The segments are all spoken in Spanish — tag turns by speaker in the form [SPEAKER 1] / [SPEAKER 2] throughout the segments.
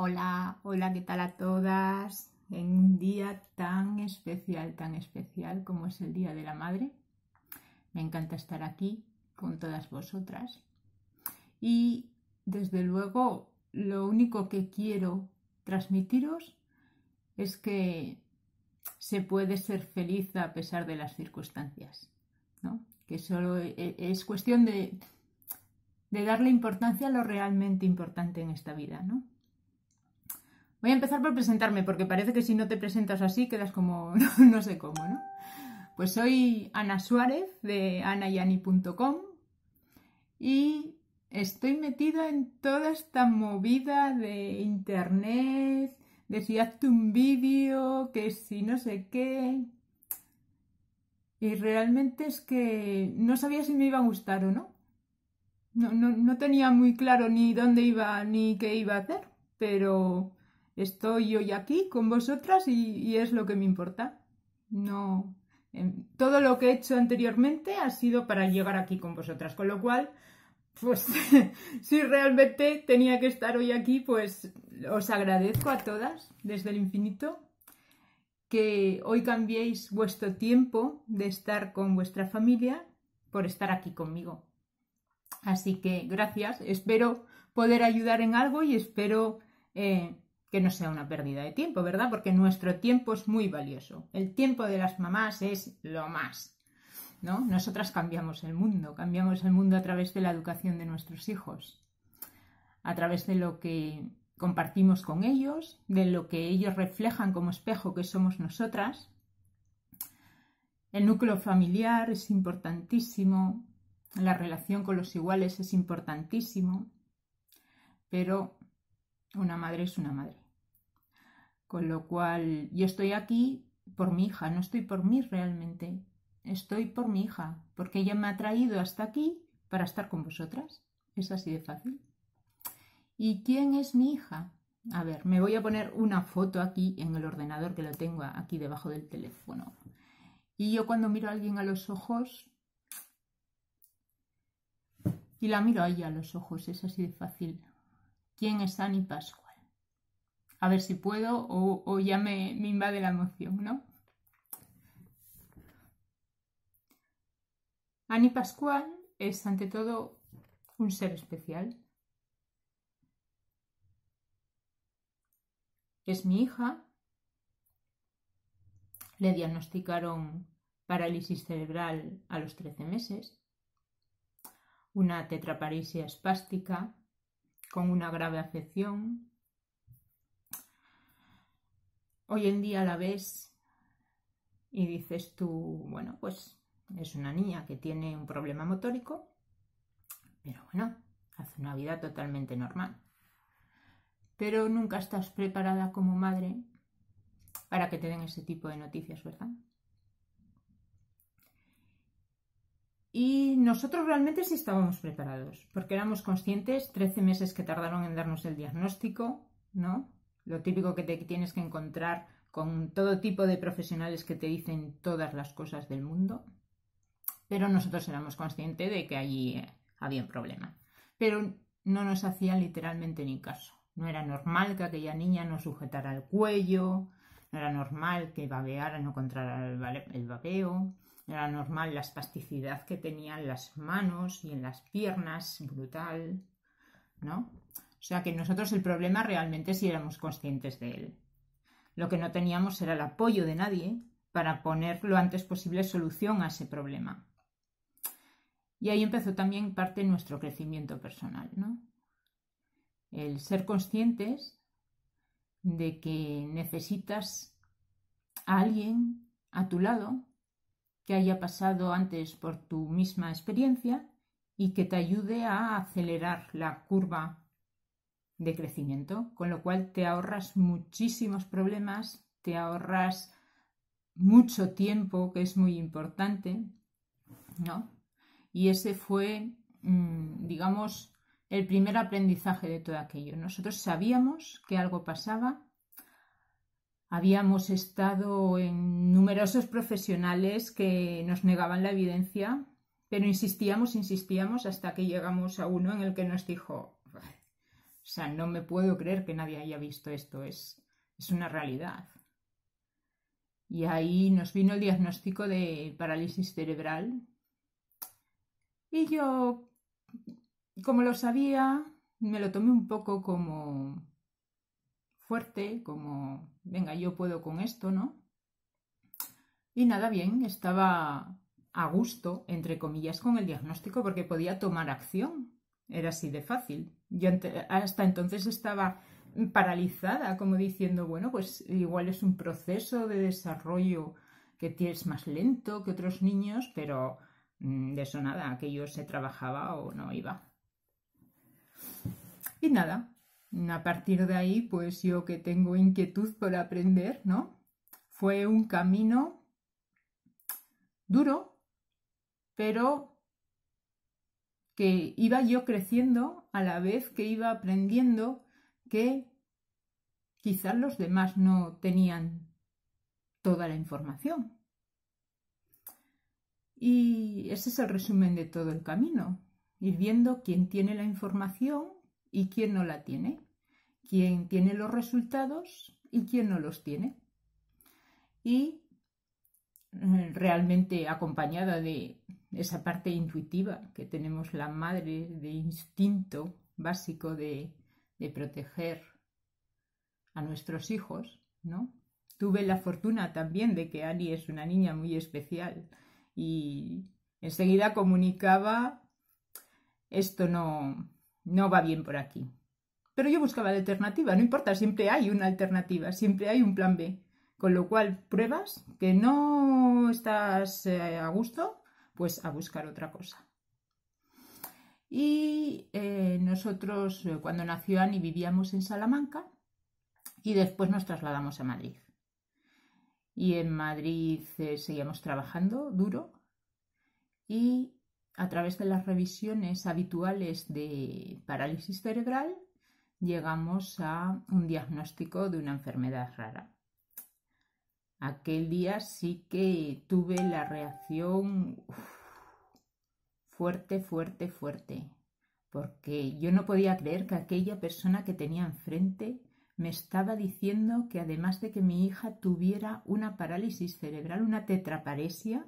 [SPEAKER 1] Hola, hola, ¿qué tal a todas? En un día tan especial, tan especial como es el Día de la Madre. Me encanta estar aquí con todas vosotras. Y desde luego, lo único que quiero transmitiros es que se puede ser feliz a pesar de las circunstancias, ¿no? Que solo e, e, es cuestión de, darle importancia a lo realmente importante en esta vida, ¿no? Voy a empezar por presentarme, porque parece que si no te presentas así quedas como no sé cómo, ¿no? Pues soy Ana Suárez de anayani.com y estoy metida en toda esta movida de internet, de si hazte un vídeo, que si no sé qué. Y realmente es que no sabía si me iba a gustar o no. No, no, no tenía muy claro ni dónde iba ni qué iba a hacer, pero estoy hoy aquí con vosotras y, es lo que me importa. No, em, todo lo que he hecho anteriormente ha sido para llegar aquí con vosotras, con lo cual, pues si realmente tenía que estar hoy aquí, pues os agradezco a todas desde el infinito que hoy cambiéis vuestro tiempo de estar con vuestra familia por estar aquí conmigo. Así que gracias, espero poder ayudar en algo y espero eh, que no sea una pérdida de tiempo, ¿verdad? Porque nuestro tiempo es muy valioso. El tiempo de las mamás es lo más. ¿No? Nosotras cambiamos el mundo, cambiamos el mundo a través de la educación de nuestros hijos, a través de lo que compartimos con ellos, de lo que ellos reflejan como espejo que somos nosotras. El núcleo familiar es importantísimo, la relación con los iguales es importantísimo, pero una madre es una madre. Con lo cual, yo estoy aquí por mi hija, no estoy por mí realmente, estoy por mi hija, porque ella me ha traído hasta aquí para estar con vosotras. Es así de fácil. ¿Y quién es mi hija? A ver, me voy a poner una foto aquí en el ordenador que lo tengo aquí debajo del teléfono. Y yo cuando miro a alguien a los ojos, y la miro ella a los ojos, es así de fácil quién es Ani Pascual. A ver si puedo o, ya me, invade la emoción, ¿no? Ani Pascual es ante todo un ser especial. Es mi hija. Le diagnosticaron parálisis cerebral a los 13 meses, una tetraparesia espástica con una grave afección. Hoy en día la ves y dices tú, bueno, pues es una niña que tiene un problema motórico, pero bueno, hace una vida totalmente normal. Pero nunca estás preparada como madre para que te den ese tipo de noticias, ¿verdad? Y nosotros realmente sí estábamos preparados, porque éramos conscientes, 13 meses que tardaron en darnos el diagnóstico, ¿no? Lo típico que te tienes que encontrar con todo tipo de profesionales que te dicen todas las cosas del mundo, pero nosotros éramos conscientes de que allí eh, había un problema. Pero no nos hacían literalmente ni caso. No era normal que aquella niña no sujetara el cuello, no era normal que babeara, no controlara el babeo era normal la espasticidad que tenían las manos y en las piernas, brutal, ¿no? O sea que nosotros el problema realmente sí éramos conscientes de él. Lo que no teníamos era el apoyo de nadie para poner lo antes posible solución a ese problema. Y ahí empezó también parte de nuestro crecimiento personal, ¿no? El ser conscientes de que necesitas a alguien a tu lado que haya pasado antes por tu misma experiencia y que te ayude a acelerar la curva de crecimiento, con lo cual te ahorras muchísimos problemas, te ahorras mucho tiempo, que es muy importante, ¿no? Y ese fue, mm, digamos, el primer aprendizaje de todo aquello. Nosotros sabíamos que algo pasaba, Habíamos estado en numerosos profesionales que nos negaban la evidencia, pero insistíamos, insistíamos hasta que llegamos a uno en el que nos dijo, o sea, no me puedo creer que nadie haya visto esto, es, es una realidad. Y ahí nos vino el diagnóstico de parálisis cerebral. Y yo, como lo sabía, me lo tomé un poco como fuerte, como venga, yo puedo con esto, ¿no? Y nada, bien, estaba a gusto, entre comillas, con el diagnóstico porque podía tomar acción. Era así de fácil. Yo hasta entonces estaba paralizada, como diciendo, bueno, pues igual es un proceso de desarrollo que tienes más lento que otros niños, pero mm, de eso nada, aquello se trabajaba o no iba. Y nada, a partir de ahí, pues yo que tengo inquietud por aprender, ¿no? Fue un camino duro, pero que iba yo creciendo a la vez que iba aprendiendo que quizás los demás no tenían toda la información. Y ese es el resumen de todo el camino, ir viendo quién tiene la información y quién no la tiene, quién tiene los resultados y quién no los tiene. Y eh, realmente acompañada de esa parte intuitiva que tenemos la madre de instinto básico de, proteger a nuestros hijos, ¿no? Tuve la fortuna también de que Ani es una niña muy especial y enseguida comunicaba esto no no va bien por aquí. Pero yo buscaba la alternativa, no importa, siempre hay una alternativa, siempre hay un plan B. Con lo cual, pruebas que no estás eh, a gusto, pues a buscar otra cosa. Y eh, nosotros, eh, cuando nació Ani, vivíamos en Salamanca y después nos trasladamos a Madrid. Y en Madrid seguíamos trabajando duro y a través de las revisiones habituales de parálisis cerebral, llegamos a un diagnóstico de una enfermedad rara. Aquel día sí que tuve la reacción fuerte, fuerte, fuerte, porque yo no podía creer que aquella persona que tenía enfrente me estaba diciendo que además de que mi hija tuviera una parálisis cerebral, una tetraparesia,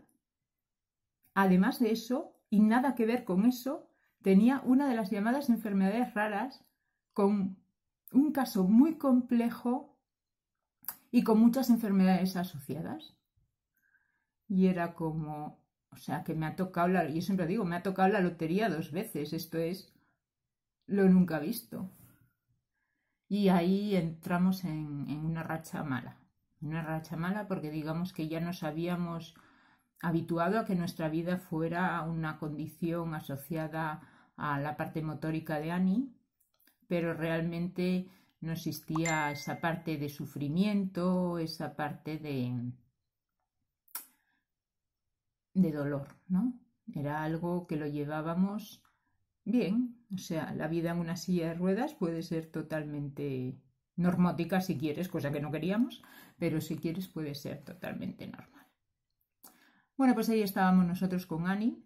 [SPEAKER 1] además de eso, y nada que ver con eso, tenía una de las llamadas enfermedades raras con un caso muy complejo y con muchas enfermedades asociadas. Y era como, o sea, que me ha tocado la, yo siempre digo, me ha tocado la lotería dos veces, esto es lo nunca visto. Y ahí entramos en una racha mala, una racha mala porque digamos que ya no sabíamos habituado a que nuestra vida fuera una condición asociada a la parte motórica de Annie, pero realmente no existía esa parte de sufrimiento, esa parte de, de dolor, ¿no? Era algo que lo llevábamos bien, o sea, la vida en una silla de ruedas puede ser totalmente normótica si quieres, cosa que no queríamos, pero si quieres puede ser totalmente normal. Bueno, pues ahí estábamos nosotros con Ani,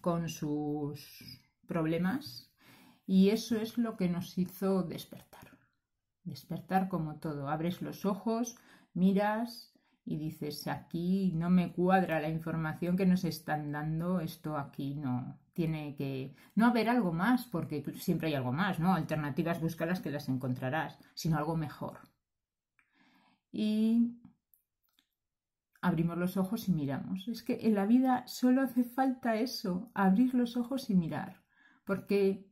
[SPEAKER 1] con sus problemas, y eso es lo que nos hizo despertar. Despertar como todo. Abres los ojos, miras y dices, aquí no me cuadra la información que nos están dando, esto aquí no tiene que no haber algo más, porque siempre hay algo más, ¿no? Alternativas, búscalas que las encontrarás, sino algo mejor. Y abrimos los ojos y miramos. Es que en la vida solo hace falta eso, abrir los ojos y mirar, porque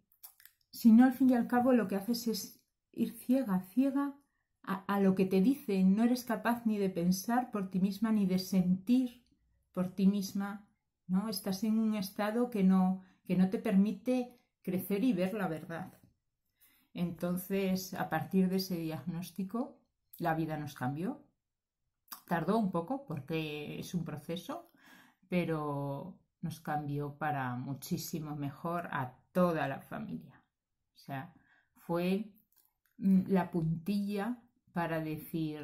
[SPEAKER 1] si no, al fin y al cabo, lo que haces es ir ciega, ciega a, lo que te dicen. No eres capaz ni de pensar por ti misma, ni de sentir por ti misma, ¿no? Estás en un estado que no, que no te permite crecer y ver la verdad. Entonces, a partir de ese diagnóstico, la vida nos cambió, Tardó un poco porque es un proceso, pero nos cambió para muchísimo mejor a toda la familia. O sea, fue mm, la puntilla para decir,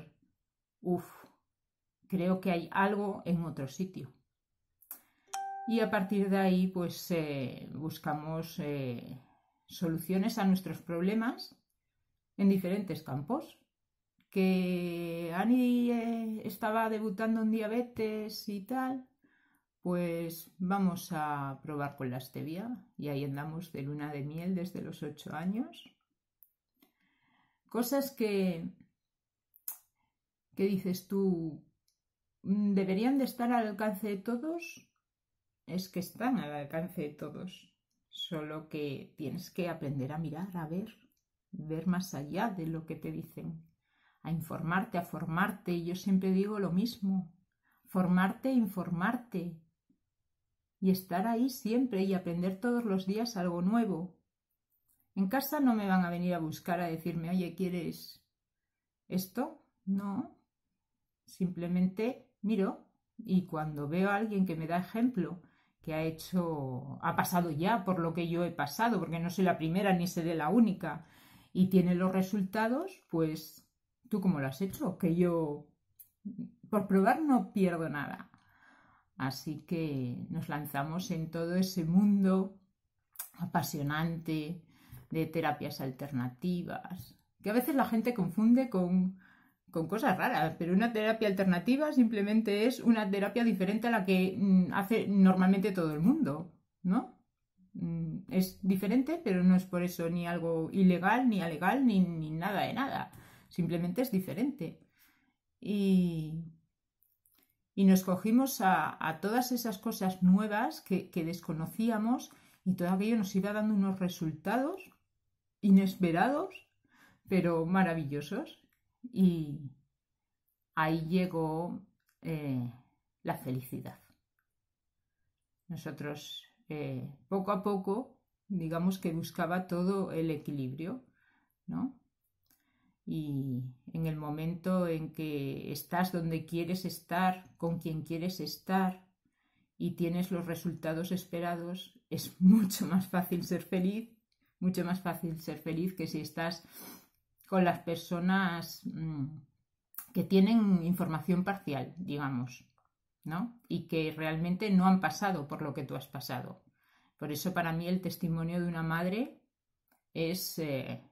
[SPEAKER 1] uff, creo que hay algo en otro sitio. Y a partir de ahí, pues eh, buscamos eh, soluciones a nuestros problemas en diferentes campos que Annie eh, estaba debutando en diabetes y tal, pues vamos a probar con la stevia y ahí andamos de luna de miel desde los ocho años. Cosas que, ¿qué dices tú, mm, deberían de estar al alcance de todos, es que están al alcance de todos, solo que tienes que aprender a mirar, a ver, ver más allá de lo que te dicen a informarte, a formarte. Y yo siempre digo lo mismo, formarte e informarte. Y estar ahí siempre y aprender todos los días algo nuevo. En casa no me van a venir a buscar a decirme, oye, ¿quieres esto? No. Simplemente miro y cuando veo a alguien que me da ejemplo, que ha hecho, ha pasado ya por lo que yo he pasado, porque no soy la primera ni seré la única, y tiene los resultados, pues tú cómo lo has hecho, que yo por probar no pierdo nada. Así que nos lanzamos en todo ese mundo apasionante de terapias alternativas, que a veces la gente confunde con, cosas raras, pero una terapia alternativa simplemente es una terapia diferente a la que mm, hace normalmente todo el mundo, ¿no? Mm, es diferente, pero no es por eso ni algo ilegal, ni alegal, ni, ni nada de nada simplemente es diferente. Y, y nos cogimos a, todas esas cosas nuevas que, desconocíamos y todo aquello nos iba dando unos resultados inesperados, pero maravillosos. Y ahí llegó eh, la felicidad. Nosotros, eh, poco a poco, digamos que buscaba todo el equilibrio, ¿no? y en el momento en que estás donde quieres estar, con quien quieres estar y tienes los resultados esperados, es mucho más fácil ser feliz, mucho más fácil ser feliz que si estás con las personas mm, que tienen información parcial, digamos, ¿no? Y que realmente no han pasado por lo que tú has pasado. Por eso para mí el testimonio de una madre es eh,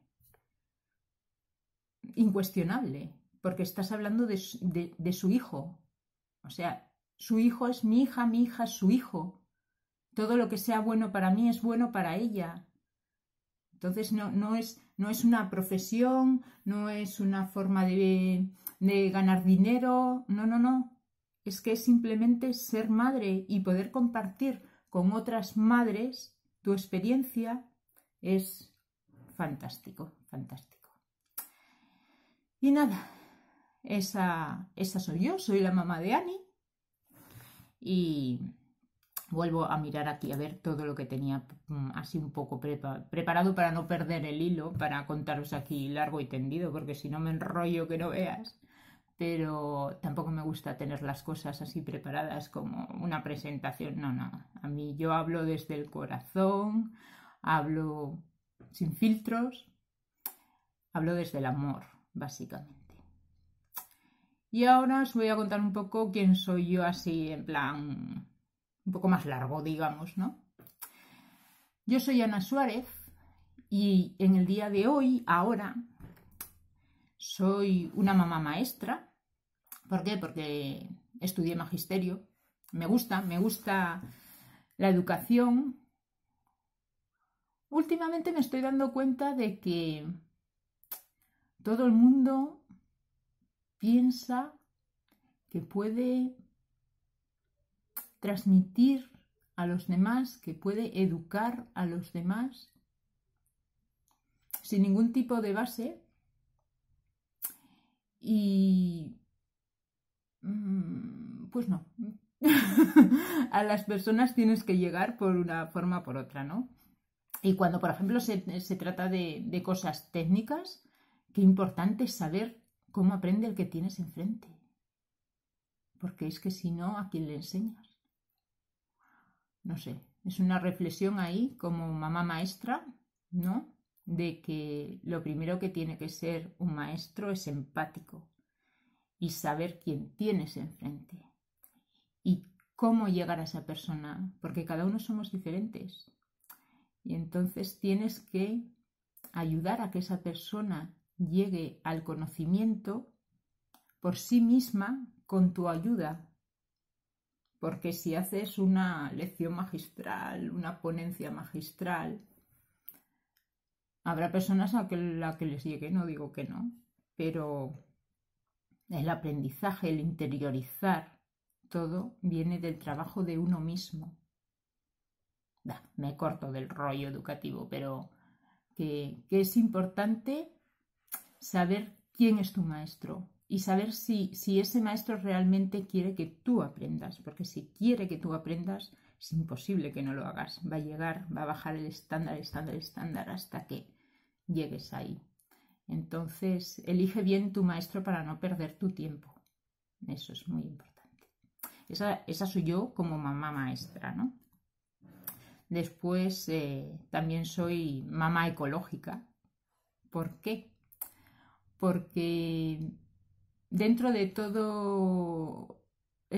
[SPEAKER 1] incuestionable, porque estás hablando de, su hijo. O sea, su hijo es mi hija, mi hija es su hijo. Todo lo que sea bueno para mí es bueno para ella. Entonces no, no, es, no es una profesión, no es una forma de, de, ganar dinero, no, no, no. Es que es simplemente ser madre y poder compartir con otras madres tu experiencia es fantástico, fantástico. Y nada, esa, esa soy yo, soy la mamá de Ani. Y vuelvo a mirar aquí a ver todo lo que tenía mm, así un poco preparado para no perder el hilo, para contaros aquí largo y tendido, porque si no me enrollo que no veas. Pero tampoco me gusta tener las cosas así preparadas como una presentación. No, no. A mí yo hablo desde el corazón, hablo sin filtros, hablo desde el amor básicamente. Y ahora os voy a contar un poco quién soy yo así, en plan, un poco más largo, digamos, ¿no? Yo soy Ana Suárez y en el día de hoy, ahora, soy una mamá maestra. ¿Por qué? Porque estudié magisterio. Me gusta, me gusta la educación. Últimamente me estoy dando cuenta de que todo el mundo piensa que puede transmitir a los demás, que puede educar a los demás sin ningún tipo de base y mm, pues no. a las personas tienes que llegar por una forma o por otra, ¿no? Y cuando, por ejemplo, se, trata de cosas técnicas, Qué importante es saber cómo aprende el que tienes enfrente. Porque es que si no, ¿a quién le enseñas? No sé, es una reflexión ahí como mamá maestra, ¿no? De que lo primero que tiene que ser un maestro es empático y saber quién tienes enfrente y cómo llegar a esa persona, porque cada uno somos diferentes. Y entonces tienes que ayudar a que esa persona llegue al conocimiento por sí misma con tu ayuda. Porque si haces una lección magistral, una ponencia magistral, habrá personas a la que les llegue, no digo que no, pero el aprendizaje, el interiorizar, todo viene del trabajo de uno mismo. me corto del rollo educativo, pero que es importante saber quién es tu maestro y saber si, ese maestro realmente quiere que tú aprendas, porque si quiere que tú aprendas, es imposible que no lo hagas. Va a llegar, va a bajar el estándar, estándar, estándar hasta que llegues ahí. Entonces, elige bien tu maestro para no perder tu tiempo. Eso es muy importante. Esa, soy yo como mamá maestra, ¿no? Después, eh, también soy mamá ecológica. ¿Por qué? porque dentro de todo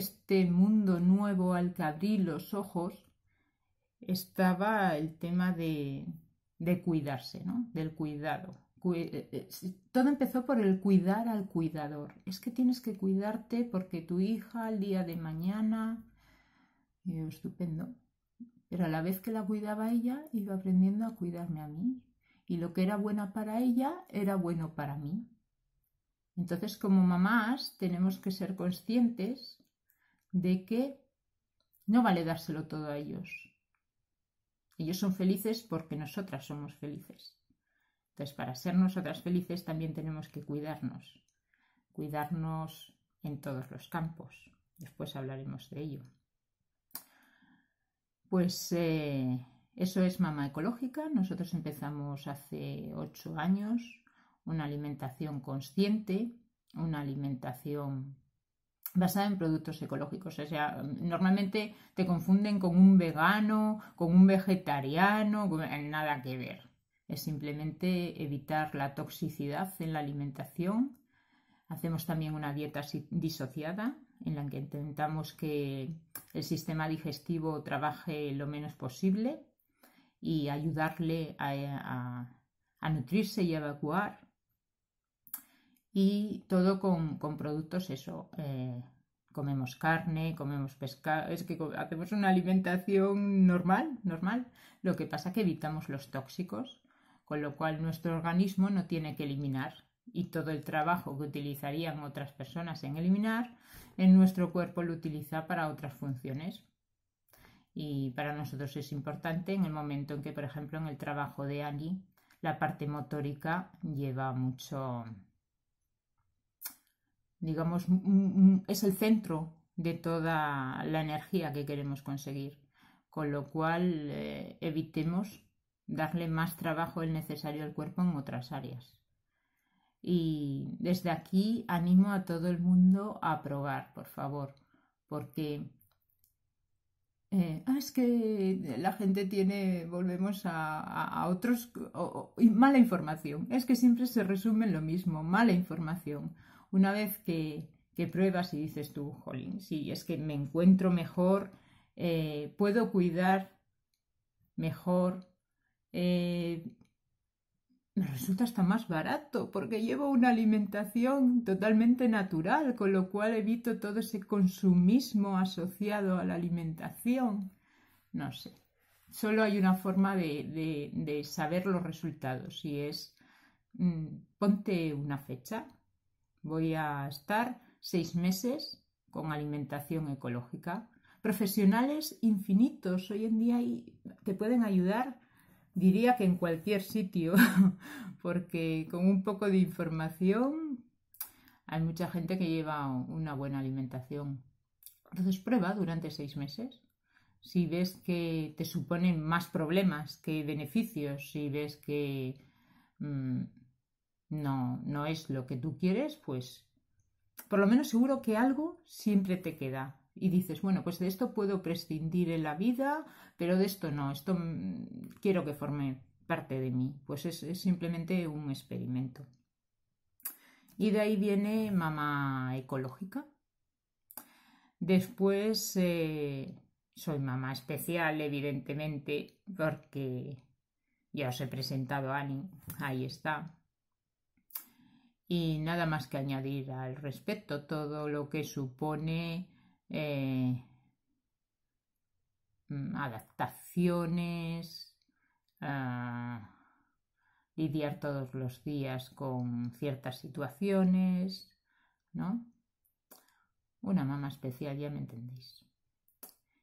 [SPEAKER 1] este mundo nuevo al que abrí los ojos estaba el tema de, cuidarse, ¿no? Del cuidado. Eh, eh, todo empezó por el cuidar al cuidador. Es que tienes que cuidarte porque tu hija el día de mañana... Eh, estupendo. Pero a la vez que la cuidaba ella, iba aprendiendo a cuidarme a mí, y lo que era buena para ella era bueno para mí. Entonces, como mamás, tenemos que ser conscientes de que no vale dárselo todo a ellos. Ellos son felices porque nosotras somos felices. Entonces, para ser nosotras felices también tenemos que cuidarnos, cuidarnos en todos los campos. Después hablaremos de ello. Pues eh, eso es mama ecológica. Nosotros empezamos hace ocho años una alimentación consciente, una alimentación basada en productos ecológicos. O sea, normalmente te confunden con un vegano, con un vegetariano, con nada que ver. Es simplemente evitar la toxicidad en la alimentación. Hacemos también una dieta disociada, en la que intentamos que el sistema digestivo trabaje lo menos posible y ayudarle eh, a, nutrirse y evacuar. Y todo con, productos, eso, eh, comemos carne, comemos pescado, es que hacemos una alimentación normal, normal. Lo que pasa que evitamos los tóxicos, con lo cual nuestro organismo no tiene que eliminar y todo el trabajo que utilizarían otras personas en eliminar, en nuestro cuerpo lo utiliza para otras funciones y para nosotros es importante en el momento en que, por ejemplo, en el trabajo de Ali, la parte motórica lleva mucho, digamos, es el centro de toda la energía que queremos conseguir, con lo cual eh, evitemos darle más trabajo el necesario al cuerpo en otras áreas. Y desde aquí animo a todo el mundo a probar, por favor, porque eh, ah, es que la gente tiene, volvemos a, otros, mala información. Es que siempre se resume en lo mismo, mala información. Una vez que, pruebas y dices tú, jolín, sí, es que me encuentro mejor, eh, puedo cuidar mejor, eh, resulta hasta más barato porque llevo una alimentación totalmente natural, con lo cual evito todo ese consumismo asociado a la alimentación. No sé, solo hay una forma de, saber los resultados y es mm, ponte una fecha. Voy a estar seis meses con alimentación ecológica. Profesionales infinitos hoy en día te pueden ayudar diría que en cualquier sitio, porque con un poco de información hay mucha gente que lleva una buena alimentación. Entonces prueba durante seis meses. Si ves que te suponen más problemas que beneficios, si ves que mm, no, no es lo que tú quieres, pues por lo menos seguro que algo siempre te queda y dices, bueno, pues de esto puedo prescindir en la vida, pero de esto no, esto mm, quiero que forme parte de mí. Pues es, simplemente un experimento. Y de ahí viene mamá ecológica. Después eh, soy mamá especial, evidentemente, porque ya os he presentado a Ani, ahí está. Y nada más que añadir al respecto, todo lo que supone eh, mm, adaptaciones, ah, lidiar todos los días con ciertas situaciones, ¿no? Una mamá especial, ya me entendéis.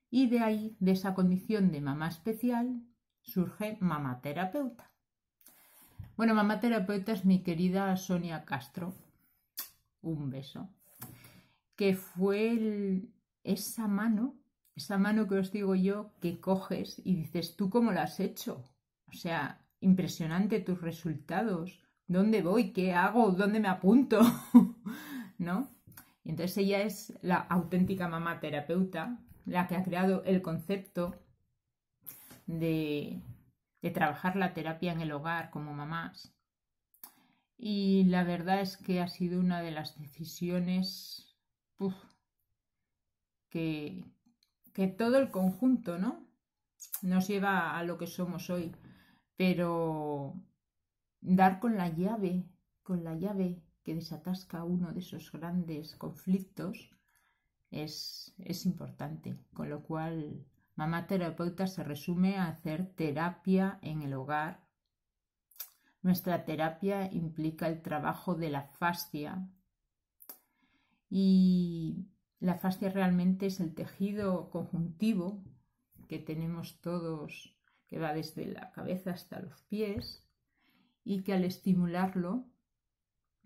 [SPEAKER 1] Y de ahí, de esa condición de mamá especial, surge mamá terapeuta. Bueno, mamá terapeuta es mi querida Sonia Castro, un beso, que fue el, esa mano, esa mano que os digo yo, que coges y dices, ¿tú cómo la has hecho? O sea, impresionante tus resultados. ¿Dónde voy? ¿Qué hago? ¿Dónde me apunto? ¿No? Y entonces ella es la auténtica mamá terapeuta, la que ha creado el concepto de, de trabajar la terapia en el hogar como mamás. Y la verdad es que ha sido una de las decisiones uf, que, todo el conjunto, ¿no? Nos lleva a lo que somos hoy. Pero dar con la llave, con la llave que desatasca uno de esos grandes conflictos, es, es importante. Con lo cual, mamá terapeuta se resume a hacer terapia en el hogar. Nuestra terapia implica el trabajo de la fascia y la fascia realmente es el tejido conjuntivo que tenemos todos, que va desde la cabeza hasta los pies y que al estimularlo,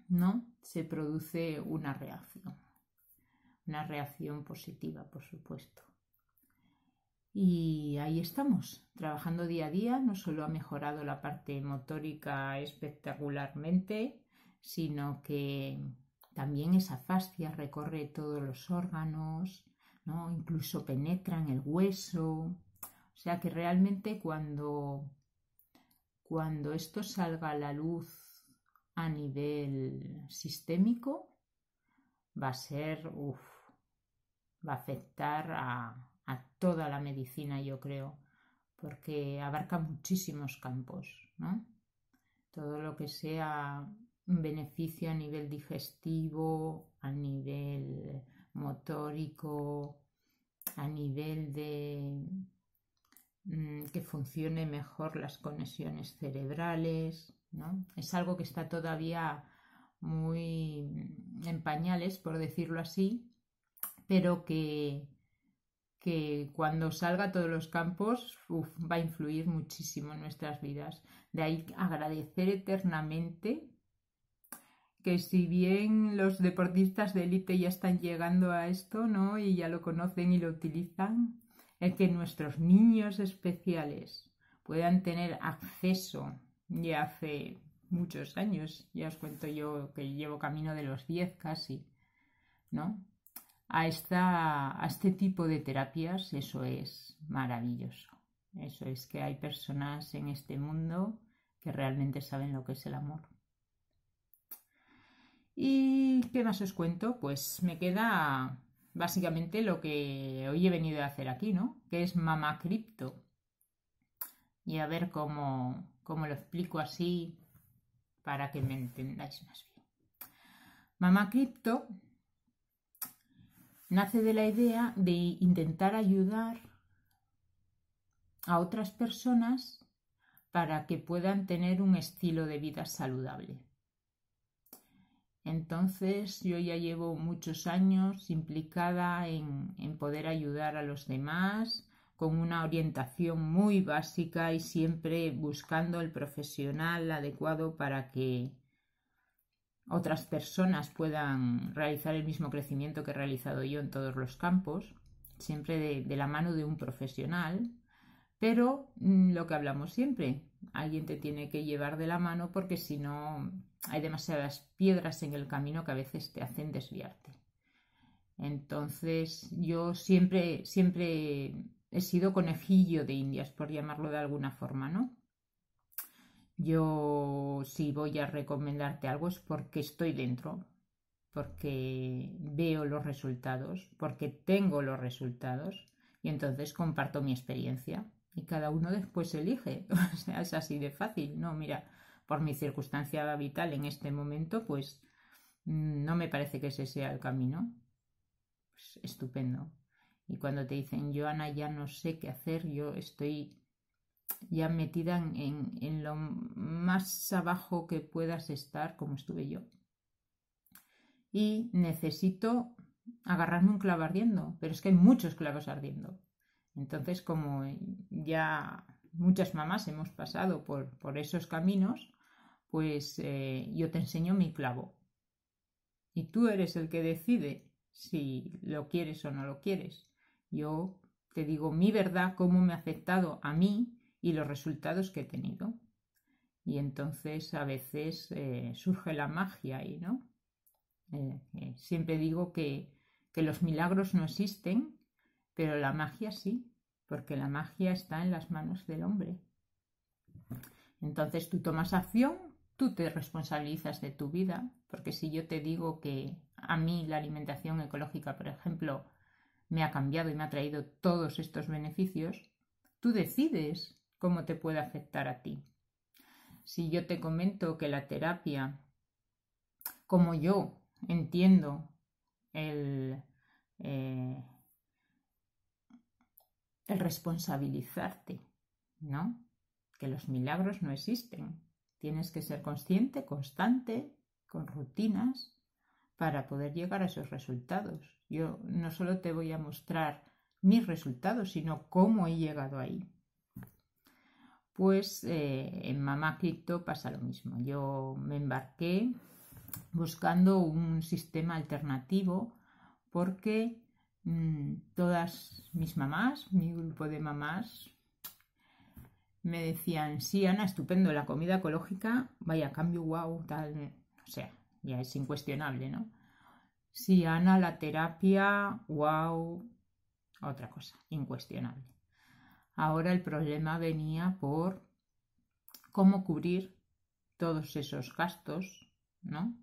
[SPEAKER 1] ¿no? Se produce una reacción, una reacción positiva, por supuesto. Y ahí estamos, trabajando día a día, no solo ha mejorado la parte motórica espectacularmente, sino que también esa fascia recorre todos los órganos, ¿no? incluso penetra en el hueso. O sea que realmente cuando, cuando esto salga a la luz a nivel sistémico, va a ser, va a afectar a, a toda la medicina, yo creo, porque abarca muchísimos campos, ¿no? Todo lo que sea un beneficio a nivel digestivo, a nivel motórico, a nivel de mm, que funcione mejor las conexiones cerebrales, ¿no? Es algo que está todavía muy en pañales, por decirlo así, pero que, que cuando salga a todos los campos va a influir muchísimo en nuestras vidas. De ahí agradecer eternamente que si bien los deportistas de élite ya están llegando a esto, ¿no? Y ya lo conocen y lo utilizan, es que nuestros niños especiales puedan tener acceso ya hace muchos años, ya os cuento yo que llevo camino de los 10 casi, ¿no? A, esta, a este tipo de terapias, eso es maravilloso. Eso es que hay personas en este mundo que realmente saben lo que es el amor. ¿Y qué más os cuento? Pues me queda básicamente lo que hoy he venido a hacer aquí, ¿no? Que es Mama Cripto. Y a ver cómo, cómo lo explico así para que me entendáis más bien. Mama Cripto nace de la idea de intentar ayudar a otras personas para que puedan tener un estilo de vida saludable. Entonces yo ya llevo muchos años implicada en, poder ayudar a los demás con una orientación muy básica y siempre buscando el profesional adecuado para que otras personas puedan realizar el mismo crecimiento que he realizado yo en todos los campos, siempre de la mano de un profesional, pero mm, lo que hablamos siempre, alguien te tiene que llevar de la mano porque si no hay demasiadas piedras en el camino que a veces te hacen desviarte. Entonces yo siempre, siempre he sido conejillo de indias, por llamarlo de alguna forma, ¿no? Yo si voy a recomendarte algo es porque estoy dentro, porque veo los resultados, porque tengo los resultados y entonces comparto mi experiencia y cada uno después elige. O sea, es así de fácil. No, mira, por mi circunstancia vital en este momento, pues mm, no me parece que ese sea el camino. Pues, estupendo. Y cuando te dicen, yo ya no sé qué hacer, yo estoy ya metida en, en lo más abajo que puedas estar, como estuve yo. Y necesito agarrarme un clavo ardiendo, pero es que hay muchos clavos ardiendo. Entonces, como ya muchas mamás hemos pasado por, por esos caminos, pues eh, yo te enseño mi clavo. Y tú eres el que decide si lo quieres o no lo quieres. Yo te digo mi verdad, cómo me ha afectado a mí y los resultados que he tenido. Y entonces a veces eh, surge la magia ahí, ¿no? Eh, siempre digo que, que los milagros no existen, pero la magia sí, porque la magia está en las manos del hombre. Entonces tú tomas acción, tú te responsabilizas de tu vida, porque si yo te digo que a mí la alimentación ecológica, por ejemplo, me ha cambiado y me ha traído todos estos beneficios, tú decides cómo te puede afectar a ti. Si yo te comento que la terapia, como yo entiendo el, eh, el responsabilizarte, ¿no? Que los milagros no existen. Tienes que ser consciente, constante, con rutinas, para poder llegar a esos resultados. Yo no solo te voy a mostrar mis resultados, sino cómo he llegado ahí. Pues eh, en Mamá Cripto pasa lo mismo. Yo me embarqué buscando un sistema alternativo porque Mm, todas mis mamás, mi grupo de mamás, me decían, sí, Ana, estupendo, la comida ecológica, vaya cambio, wow, tal, eh, o sea, ya es incuestionable, ¿no? Sí, Ana, la terapia, wow, otra cosa, incuestionable. Ahora el problema venía por cómo cubrir todos esos gastos, ¿no?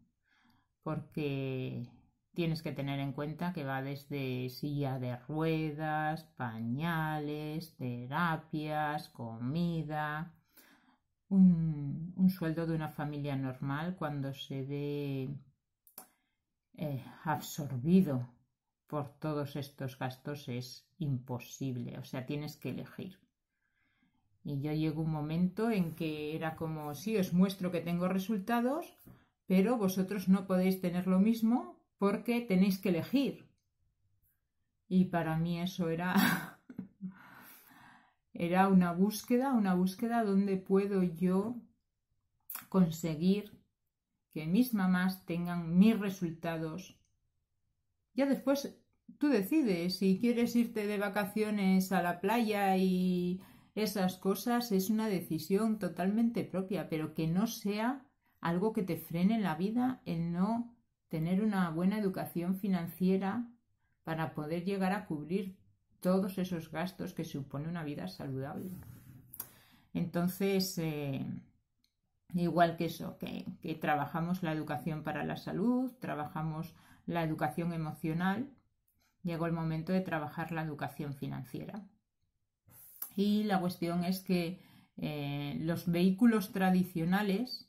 [SPEAKER 1] Porque Tienes que tener en cuenta que va desde silla de ruedas, pañales, terapias, comida. Un, sueldo de una familia normal cuando se ve eh, absorbido por todos estos gastos es imposible. O sea, tienes que elegir. Y yo llego un momento en que era como, sí, os muestro que tengo resultados, pero vosotros no podéis tener lo mismo porque tenéis que elegir. Y para mí eso era, era una búsqueda, una búsqueda donde puedo yo conseguir que mis mamás tengan mis resultados. Ya después tú decides si quieres irte de vacaciones a la playa y esas cosas es una decisión totalmente propia, pero que no sea algo que te frene en la vida el no tener una buena educación financiera para poder llegar a cubrir todos esos gastos que supone una vida saludable. Entonces, eh, igual que eso, que, trabajamos la educación para la salud, trabajamos la educación emocional, llegó el momento de trabajar la educación financiera. Y la cuestión es que eh, los vehículos tradicionales,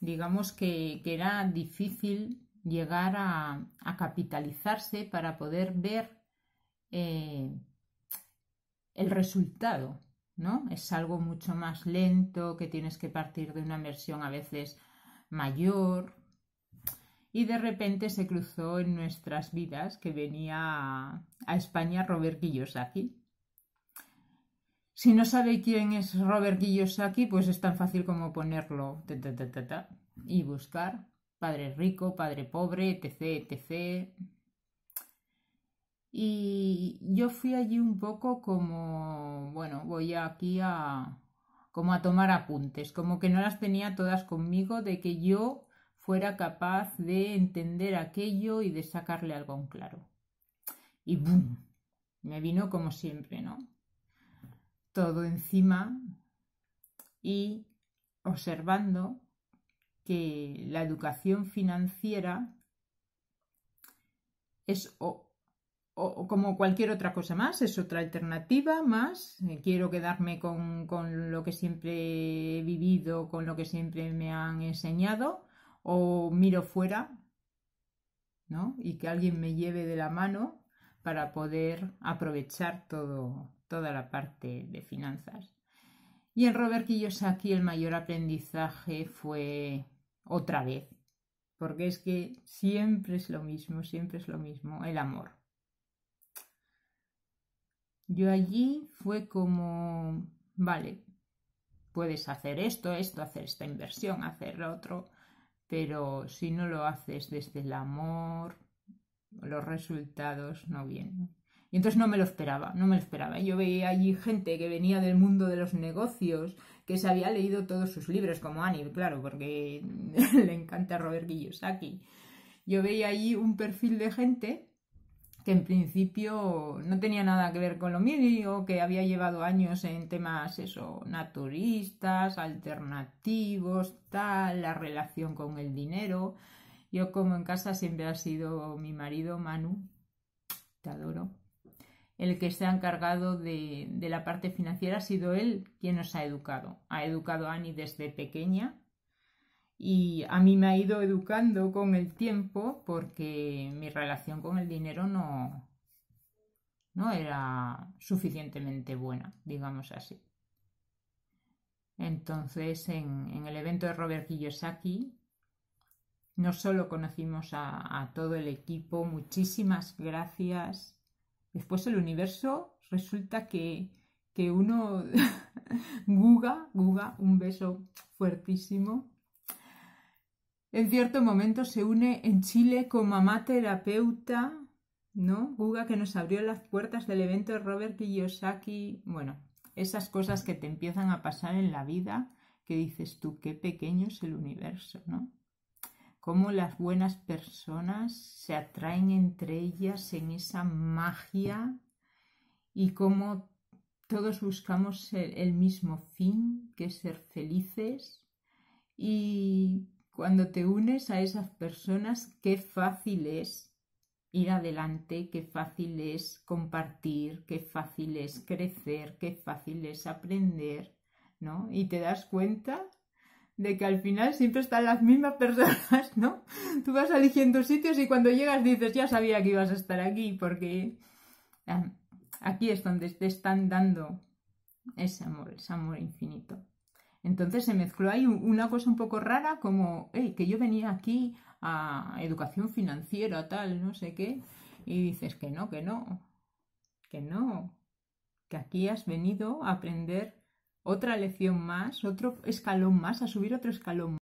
[SPEAKER 1] digamos que era difícil llegar a, capitalizarse para poder ver eh, el resultado, ¿no? Es algo mucho más lento, que tienes que partir de una versión a veces mayor. Y de repente se cruzó en nuestras vidas que venía a, España Robert Kiyosaki. Si no sabe quién es Robert Kiyosaki, pues es tan fácil como ponerlo y buscar padre rico, padre pobre, etc., etc. Y yo fui allí un poco como, bueno, voy aquí a, como a tomar apuntes, como que no las tenía todas conmigo de que yo fuera capaz de entender aquello y de sacarle algo en claro. Y ¡bum! Me vino como siempre, ¿no? Todo encima y observando que la educación financiera es como cualquier otra cosa más, es otra alternativa más. Eh, quiero quedarme con, lo que siempre he vivido, con lo que siempre me han enseñado, o miro fuera, ¿no? Y que alguien me lleve de la mano para poder aprovechar todo, toda la parte de finanzas. Y en Robert aquí el mayor aprendizaje fue otra vez. Porque es que siempre es lo mismo, siempre es lo mismo, el amor. Yo allí fue como, vale, puedes hacer esto, esto, hacer esta inversión, hacer lo otro, pero si no lo haces desde el amor, los resultados no vienen. Y entonces no me lo esperaba, no me lo esperaba. Yo veía allí gente que venía del mundo de los negocios, que se había leído todos sus libros, como Annie, claro, porque le encanta Robert aquí Yo veía ahí un perfil de gente que en principio no tenía nada que ver con lo mío, que había llevado años en temas eso, naturistas, alternativos, tal, la relación con el dinero. Yo como en casa siempre ha sido mi marido Manu, te adoro, el que se ha encargado de, la parte financiera ha sido él quien nos ha educado. Ha educado a Ani desde pequeña y a mí me ha ido educando con el tiempo porque mi relación con el dinero no, no era suficientemente buena, digamos así. Entonces, en, el evento de Robert Kiyosaki, no solo conocimos a todo el equipo, muchísimas gracias Después el universo resulta que, que uno guga, guga, un beso fuertísimo. En cierto momento se une en Chile con mamá terapeuta, ¿no? Guga que nos abrió las puertas del evento de Robert Kiyosaki. Bueno, esas cosas que te empiezan a pasar en la vida que dices tú, qué pequeño es el universo, ¿no? cómo las buenas personas se atraen entre ellas en esa magia y cómo todos buscamos el, mismo fin, que es ser felices. Y cuando te unes a esas personas, qué fácil es ir adelante, qué fácil es compartir, qué fácil es crecer, qué fácil es aprender, ¿no? Y te das cuenta de que al final siempre están las mismas personas, ¿no? Tú vas eligiendo sitios y cuando llegas dices, ya sabía que ibas a estar aquí, porque ah, aquí es donde te están dando ese amor, ese amor infinito. Entonces se mezcló ahí una cosa un poco rara, como, hey, que yo venía aquí a educación financiera, tal, no sé qué, y dices que no, que no, que no, que aquí has venido a aprender otra lección más, otro escalón más, a subir otro escalón más.